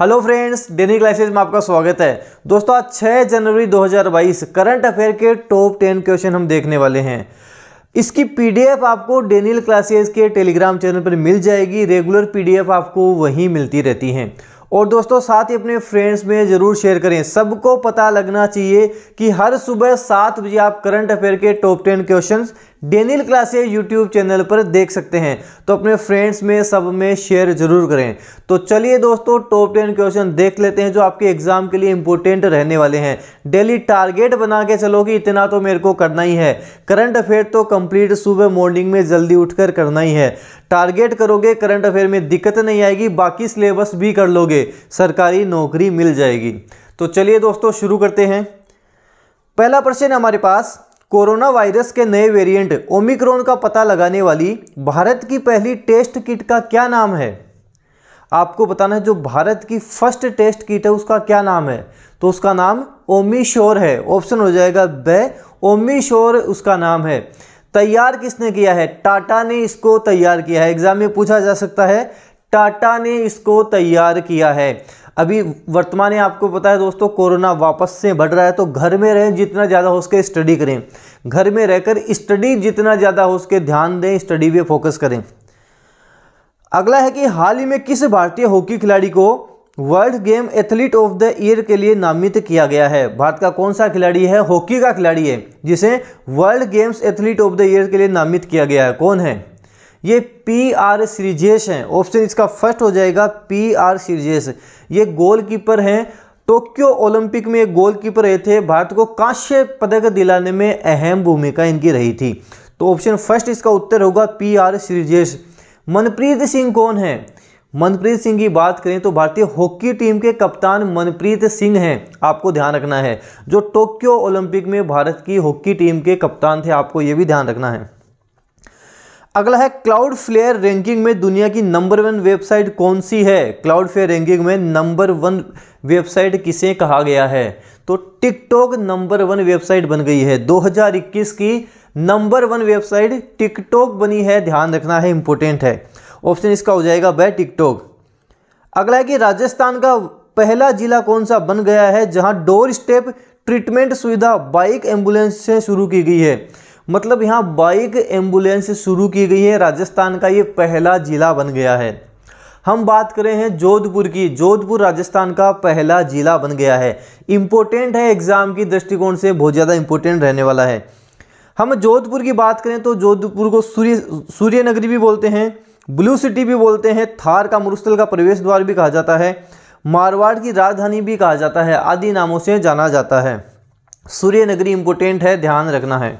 hello friends डेनी classes में आपका स्वागत है दोस्तों आज 6 जनवरी 2022 करंट अफेयर के टॉप 10 क्वेश्चन हम देखने वाले हैं इसकी पीडीएफ आपको डेनियल क्लासेस के टेलीग्राम चैनल पर मिल जाएगी रेगुलर पीडीएफ आपको वहीं मिलती रहती हैं और दोस्तों साथ ही अपने फ्रेंड्स में ज़रूर शेयर करें सबको पता लगना चाहिए कि हर सुबह सात बजे आप करंट अफेयर के top ten questions Daniel classes YouTube channel पर देख सकते हैं तो अपने फ्रेंड्स में सब में शेयर जरूर करें तो चलिए दोस्तों टॉप टेन क्वेश्चन देख लेते हैं जो आपके एग्जाम के लिए इंपॉर्टेंट रहने वाले हैं डेली टारगेट बना के चलो कि इतना तो मेरे को करना ही है करंट अफेयर तो कंप्लीट सुबह मॉर्निंग में जल्दी उठकर करना ही है टारगेट करोगे करंट अफेयर में दिक्कत नहीं आएगी बाकी सिलेबस भी कर लोगे सरकारी नौकरी मिल जाएगी तो चलिए दोस्तों शुरू करते हैं पहला प्रश्न हमारे पास कोरोना वायरस के नए वेरिएंट ओमिक्रोन का पता लगाने वाली भारत की पहली टेस्ट किट का क्या नाम है आपको बताना है जो भारत की फर्स्ट टेस्ट किट है उसका क्या नाम है तो उसका नाम ओमिश्योर है ऑप्शन हो जाएगा ब ओमिश्योर उसका नाम है तैयार किसने किया है टाटा ने इसको तैयार किया है एग्जाम में पूछा जा सकता है टाटा ने इसको तैयार किया है अभी वर्तमान में आपको पता है दोस्तों कोरोना वापस से बढ़ रहा है तो घर में रहें जितना ज़्यादा हो सके स्टडी करें घर में रहकर स्टडी जितना ज़्यादा हो सके ध्यान दें स्टडी पे फोकस करें अगला है कि हाल ही में किस भारतीय हॉकी खिलाड़ी को world game athlete of the year के लिए नामित किया गया है भारत का कौन सा खिलाड़ी है हॉकी का खिलाड़ी है जिसे world games athlete of the year के लिए नामित किया गया है कौन है ये पी आर श्रीजेश हैं ऑप्शन इसका फर्स्ट हो जाएगा पी आर श्रीजेश ये गोलकीपर हैं टोक्यो ओलंपिक में गोलकीपर रहे थे भारत को कांस्य पदक दिलाने में अहम भूमिका इनकी रही थी तो ऑप्शन फर्स्ट इसका उत्तर होगा पी आर श्रीजेश मनप्रीत सिंह कौन है मनप्रीत सिंह की बात करें तो भारतीय हॉकी टीम के कप्तान मनप्रीत सिंह हैं आपको ध्यान रखना है जो टोक्यो ओलंपिक में भारत की हॉकी टीम के कप्तान थे आपको ये भी ध्यान रखना है अगला है क्लाउड फ्लेयर रैंकिंग में दुनिया की नंबर वन वेबसाइट कौन सी है क्लाउड फ्लेयर रैंकिंग में नंबर वन वेबसाइट किसे कहा गया है तो टिकटॉक नंबर वन वेबसाइट बन गई है 2021 की नंबर वन वेबसाइट टिकटॉक बनी है ध्यान रखना है इंपॉर्टेंट है ऑप्शन इसका हो जाएगा ब टिकटॉक अगला है कि राजस्थान का पहला जिला कौन सा बन गया है जहां डोर स्टेप ट्रीटमेंट सुविधा बाइक एम्बुलेंस से शुरू की गई है मतलब यहाँ बाइक एम्बुलेंस शुरू की गई है राजस्थान का ये पहला जिला बन गया है हम बात करें हैं जोधपुर की जोधपुर राजस्थान का पहला जिला बन गया है इम्पोर्टेंट है एग्ज़ाम की दृष्टिकोण से बहुत ज़्यादा इम्पोर्टेंट रहने वाला है हम जोधपुर की बात करें तो जोधपुर को सूर्य सूर्य नगरी भी बोलते हैं ब्लू सिटी भी बोलते हैं थार का मुरुस्तल का प्रवेश द्वार भी कहा जाता है मारवाड़ की राजधानी भी कहा जाता है आदि नामों से जाना जाता है सूर्य नगरी इंपोर्टेंट है ध्यान रखना है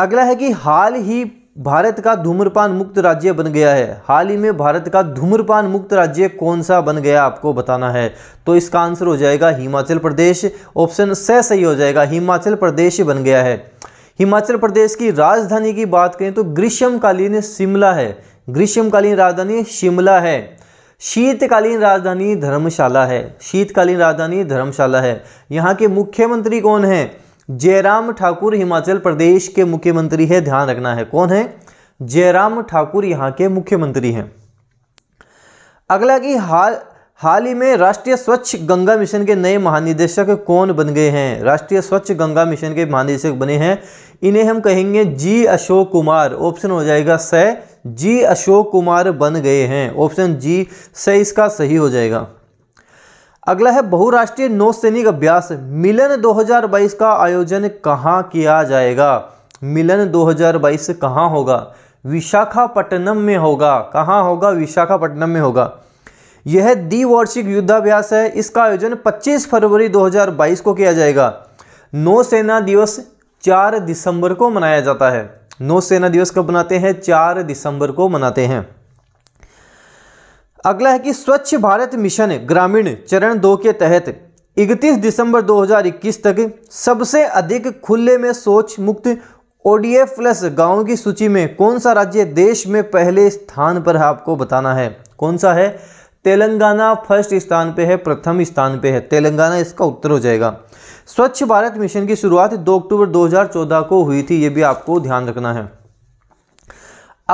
अगला है कि हाल ही भारत का धूम्रपान मुक्त राज्य बन गया है हाल ही में भारत का धूम्रपान मुक्त राज्य कौन सा बन गया आपको बताना है तो इसका आंसर हो जाएगा हिमाचल प्रदेश ऑप्शन स सही हो जाएगा हिमाचल प्रदेश बन गया है हिमाचल प्रदेश की राजधानी की बात करें तो ग्रीष्मकालीन शिमला है ग्रीष्मकालीन राजधानी शिमला है शीतकालीन राजधानी धर्मशाला है शीतकालीन राजधानी धर्मशाला है यहाँ के मुख्यमंत्री कौन है जयराम ठाकुर हिमाचल प्रदेश के मुख्यमंत्री है ध्यान रखना है कौन है जयराम ठाकुर यहाँ के मुख्यमंत्री हैं अगला कि हाल हाल ही में राष्ट्रीय स्वच्छ गंगा मिशन के नए महानिदेशक कौन बन गए हैं राष्ट्रीय स्वच्छ गंगा मिशन के महानिदेशक बने हैं इन्हें हम कहेंगे जी अशोक कुमार ऑप्शन हो जाएगा स जी अशोक कुमार बन गए हैं ऑप्शन जी स इसका सही हो जाएगा अगला है बहुराष्ट्रीय नौसैनिक अभ्यास मिलन 2022 का आयोजन कहाँ किया जाएगा मिलन 2022 कहाँ होगा विशाखापट्टनम में होगा कहाँ होगा विशाखापट्टनम में होगा यह द्विवार्षिक युद्धाभ्यास है इसका आयोजन 25 फरवरी 2022 को किया जाएगा नौसेना दिवस चार दिसंबर को मनाया जाता है नौसेना दिवस कब मनाते हैं चार दिसंबर को मनाते हैं अगला है कि स्वच्छ भारत मिशन ग्रामीण चरण दो के तहत 31 दिसंबर 2021 तक सबसे अधिक खुले में सोच मुक्त ओडीएफ प्लस गांव की सूची में कौन सा राज्य देश में पहले स्थान पर है आपको बताना है कौन सा है तेलंगाना फर्स्ट स्थान पे है प्रथम स्थान पे है तेलंगाना इसका उत्तर हो जाएगा स्वच्छ भारत मिशन की शुरुआत 2 अक्टूबर 2014 को हुई थी ये भी आपको ध्यान रखना है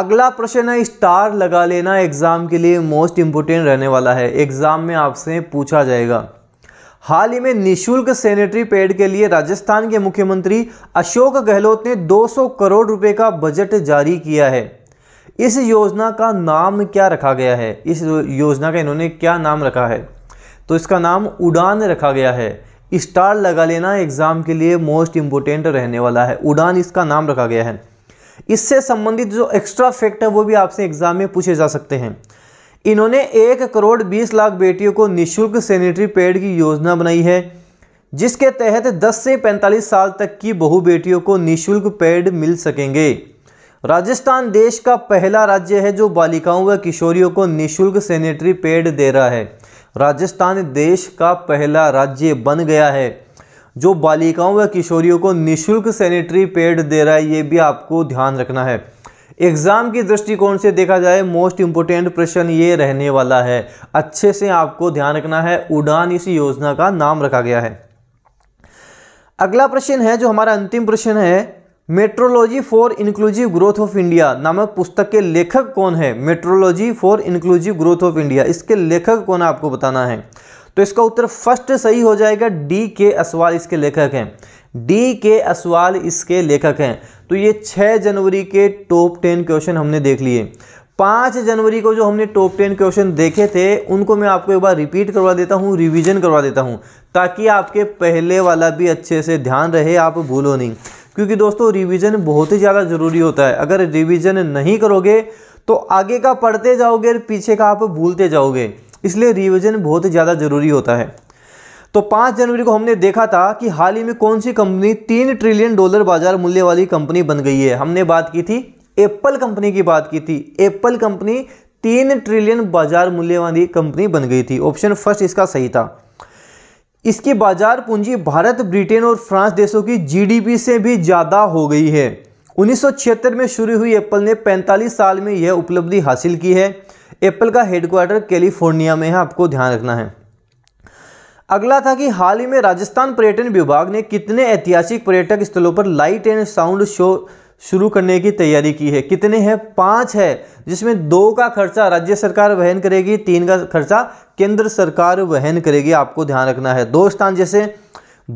अगला प्रश्न है स्टार लगा लेना एग्ज़ाम के लिए मोस्ट इंपोर्टेंट रहने वाला है एग्ज़ाम में आपसे पूछा जाएगा हाल ही में निशुल्क सेनेटरी पैड के लिए राजस्थान के मुख्यमंत्री अशोक गहलोत ने 200 करोड़ रुपए का बजट जारी किया है इस योजना का नाम क्या रखा गया है इस योजना का इन्होंने क्या नाम रखा है तो इसका नाम उड़ान रखा गया है स्टार लगा लेना एग्ज़ाम के लिए मोस्ट इम्पोर्टेंट रहने वाला है उड़ान इसका नाम रखा गया है इससे संबंधित जो एक्स्ट्रा फैक्ट है वो भी आपसे एग्ज़ाम में पूछे जा सकते हैं इन्होंने एक करोड़ बीस लाख बेटियों को निःशुल्क सैनिटरी पैड की योजना बनाई है जिसके तहत 10 से 45 साल तक की बहु बेटियों को निःशुल्क पैड मिल सकेंगे राजस्थान देश का पहला राज्य है जो बालिकाओं व किशोरियों को निशुल्क सैनिटरी पैड दे रहा है राजस्थान देश का पहला राज्य बन गया है जो बालिकाओं व किशोरियों को निशुल्क सैनिटरी पेड दे रहा है ये भी आपको ध्यान रखना है एग्ज़ाम की दृष्टिकोण से देखा जाए मोस्ट इंपोर्टेंट प्रश्न ये रहने वाला है अच्छे से आपको ध्यान रखना है उड़ान इस योजना का नाम रखा गया है अगला प्रश्न है जो हमारा अंतिम प्रश्न है metrology for inclusive growth of India नामक पुस्तक के लेखक कौन है metrology for inclusive growth of India इसके लेखक कौन है आपको बताना है तो इसका उत्तर फर्स्ट सही हो जाएगा डी के असवाल इसके लेखक हैं डी के असवाल इसके लेखक हैं तो ये 6 जनवरी के टॉप टेन क्वेश्चन हमने देख लिए पाँच जनवरी को जो हमने टॉप टेन क्वेश्चन देखे थे उनको मैं आपको एक बार रिपीट करवा देता हूँ रिवीजन करवा देता हूँ ताकि आपके पहले वाला भी अच्छे से ध्यान रहे आप भूलो नहीं क्योंकि दोस्तों रिवीजन बहुत ही ज़्यादा ज़रूरी होता है अगर रिवीजन नहीं करोगे तो आगे का पढ़ते जाओगे और पीछे का आप भूलते जाओगे इसलिए रिवीजन बहुत ही ज़्यादा ज़रूरी होता है तो पाँच जनवरी को हमने देखा था कि हाल ही में कौन सी कंपनी तीन ट्रिलियन डॉलर बाजार मूल्य वाली कंपनी बन गई है हमने बात की थी एप्पल कंपनी की बात की थी एप्पल कंपनी तीन ट्रिलियन बाजार मूल्य वाली कंपनी बन गई थी ऑप्शन फर्स्ट इसका सही था इसकी बाजार पूंजी भारत ब्रिटेन और फ्रांस देशों की जीडीपी से भी ज़्यादा हो गई है उन्नीस में शुरू हुई एप्पल ने 45 साल में यह उपलब्धि हासिल की है एप्पल का हेडक्वार्टर कैलिफोर्निया में है आपको ध्यान रखना है अगला था कि हाल ही में राजस्थान पर्यटन विभाग ने कितने ऐतिहासिक पर्यटक स्थलों पर लाइट एंड साउंड शो शुरू करने की तैयारी की है कितने हैं पांच है जिसमें दो का खर्चा राज्य सरकार वहन करेगी तीन का खर्चा केंद्र सरकार वहन करेगी आपको ध्यान रखना है दो स्थान जैसे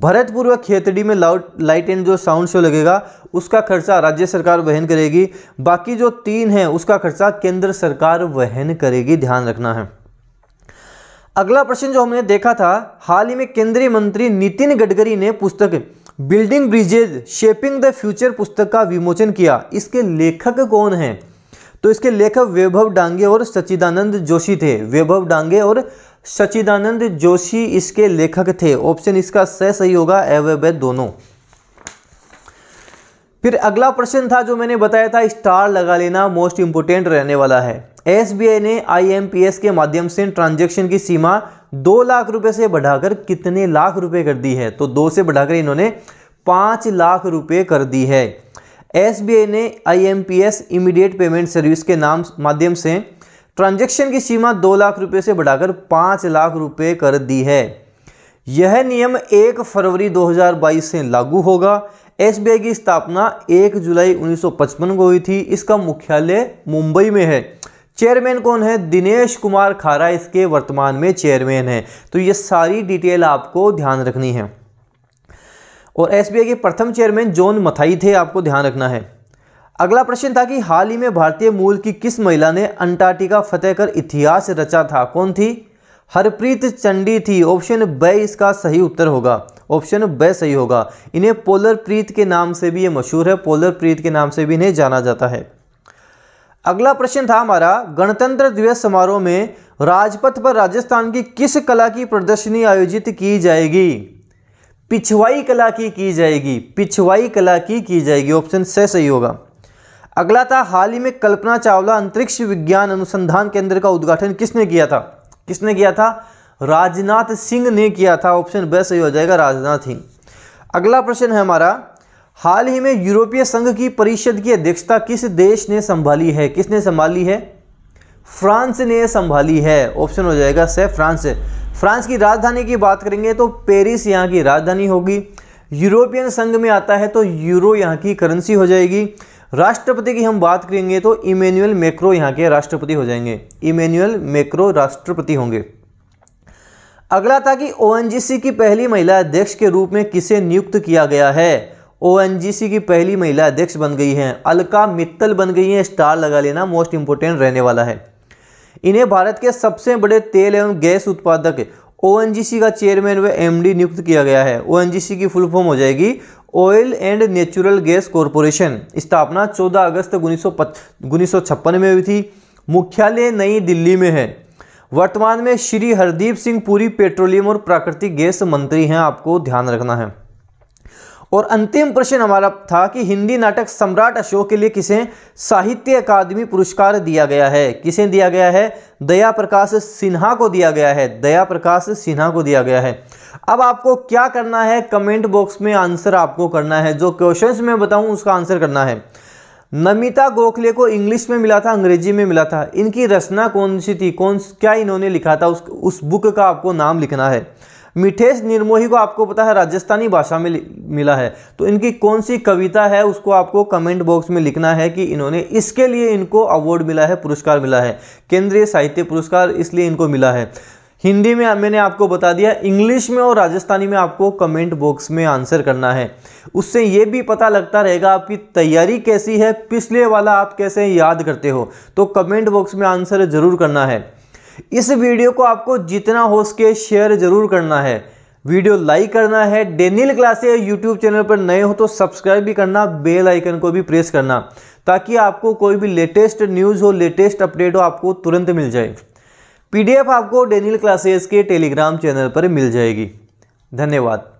भरतपुर व खेतड़ी में लाउट लाइट एंड जो साउंड शो लगेगा उसका खर्चा राज्य सरकार वहन करेगी बाकी जो तीन है उसका खर्चा केंद्र सरकार वहन करेगी ध्यान रखना है अगला प्रश्न जो हमने देखा था हाल ही में केंद्रीय मंत्री नितिन गडकरी ने पुस्तक building bridges shaping the future पुस्तक का विमोचन किया इसके लेखक कौन हैं तो इसके लेखक वैभव डांगे और सचिदानंद जोशी थे वैभव डांगे और सचिदानंद जोशी इसके लेखक थे ऑप्शन इसका सह सही होगा एव दोनों फिर अगला प्रश्न था जो मैंने बताया था स्टार लगा लेना मोस्ट इंपोर्टेंट रहने वाला है एसबीआई ने आईएमपीएस के माध्यम से ट्रांजेक्शन की सीमा दो लाख रुपए से बढ़ाकर कितने लाख रुपए कर दी है तो दो से बढ़ाकर इन्होंने पाँच लाख रुपए कर दी है एस ने I M immediate payment service के नाम माध्यम से ट्रांजेक्शन की सीमा दो लाख रुपए से बढ़ाकर पाँच लाख रुपए कर दी है यह नियम एक फरवरी दो से लागू होगा एस की स्थापना 1 जुलाई 1955 को हुई थी इसका मुख्यालय मुंबई में है चेयरमैन कौन है दिनेश कुमार खारा इसके वर्तमान में चेयरमैन है तो ये सारी डिटेल आपको ध्यान रखनी है और एसबीआई के प्रथम चेयरमैन जॉन मथाई थे आपको ध्यान रखना है अगला प्रश्न था कि हाल ही में भारतीय मूल की किस महिला ने अंटार्कटिका फतेह कर इतिहास रचा था कौन थी हरप्रीत चंडी थी ऑप्शन ब इसका सही उत्तर होगा ऑप्शन ब सही होगा इन्हें पोलर प्रीत के नाम से भी ये मशहूर है पोलर प्रीत के नाम से भी इन्हें जाना जाता है अगला प्रश्न था हमारा गणतंत्र दिवस समारोह में राजपथ पर राजस्थान की किस कला की प्रदर्शनी आयोजित की जाएगी पिछवाई कला की की जाएगी पिछवाई कला की की जाएगी ऑप्शन से सही होगा अगला था हाल ही में कल्पना चावला अंतरिक्ष विज्ञान अनुसंधान केंद्र का उद्घाटन किसने किया था किसने किया था राजनाथ सिंह ने किया था ऑप्शन बे सही हो जाएगा राजनाथ सिंह अगला प्रश्न है हमारा हाल ही में यूरोपीय संघ की परिषद की अध्यक्षता किस देश ने संभाली है किसने संभाली है फ्रांस ने संभाली है ऑप्शन हो जाएगा से फ्रांस फ्रांस की राजधानी की बात करेंगे तो पेरिस यहाँ की राजधानी होगी यूरोपियन संघ में आता है तो यूरो यहाँ की करेंसी हो जाएगी राष्ट्रपति की हम बात करेंगे तो इमेनुअल मैक्रो यहाँ के राष्ट्रपति हो जाएंगे इमेनुअल मैक्रो राष्ट्रपति होंगे अगला था कि ओ की पहली महिला अध्यक्ष के रूप में किसे नियुक्त किया गया है ओएनजीसी की पहली महिला अध्यक्ष बन गई हैं अलका मित्तल बन गई हैं स्टार लगा लेना मोस्ट इंपोर्टेंट रहने वाला है इन्हें भारत के सबसे बड़े तेल एवं गैस उत्पादक ओएनजीसी का चेयरमैन व एमडी नियुक्त किया गया है ओएनजीसी की फुल फॉर्म हो जाएगी oil and natural gas corporation स्थापना 14 अगस्त उन्नीस में हुई थी मुख्यालय नई दिल्ली में है वर्तमान में श्री हरदीप सिंह पुरी पेट्रोलियम और प्राकृतिक गैस मंत्री हैं आपको ध्यान रखना है और अंतिम प्रश्न हमारा था कि हिंदी नाटक सम्राट अशोक के लिए किसे साहित्य अकादमी पुरस्कार दिया गया है किसे दिया गया है दया प्रकाश सिन्हा को दिया गया है दया प्रकाश सिन्हा को दिया गया है अब आपको क्या करना है कमेंट बॉक्स में आंसर आपको करना है जो क्वेश्चन मैं बताऊँ उसका आंसर करना है नमिता गोखले को इंग्लिश में मिला था अंग्रेजी में मिला था इनकी रचना कौन सी थी कौन क्या इन्होंने लिखा था उस उस बुक का आपको नाम लिखना है मिठेश निर्मोही को आपको पता है राजस्थानी भाषा में मिला है तो इनकी कौन सी कविता है उसको आपको कमेंट बॉक्स में लिखना है कि इन्होंने इसके लिए इनको अवार्ड मिला है पुरस्कार मिला है केंद्रीय साहित्य पुरस्कार इसलिए इनको मिला है हिंदी में मैंने आपको बता दिया इंग्लिश में और राजस्थानी में आपको कमेंट बॉक्स में आंसर करना है उससे ये भी पता लगता रहेगा आपकी तैयारी कैसी है पिछले वाला आप कैसे याद करते हो तो कमेंट बॉक्स में आंसर ज़रूर करना है इस वीडियो को आपको जितना हो सके शेयर जरूर करना है वीडियो लाइक करना है डेनियल क्लासे यूट्यूब चैनल पर नए हो तो सब्सक्राइब भी करना बेल आइकन को भी प्रेस करना ताकि आपको कोई भी लेटेस्ट न्यूज़ हो लेटेस्ट अपडेट हो आपको तुरंत मिल जाए पीडीएफ आपको डेनियल क्लासेस के टेलीग्राम चैनल पर मिल जाएगी धन्यवाद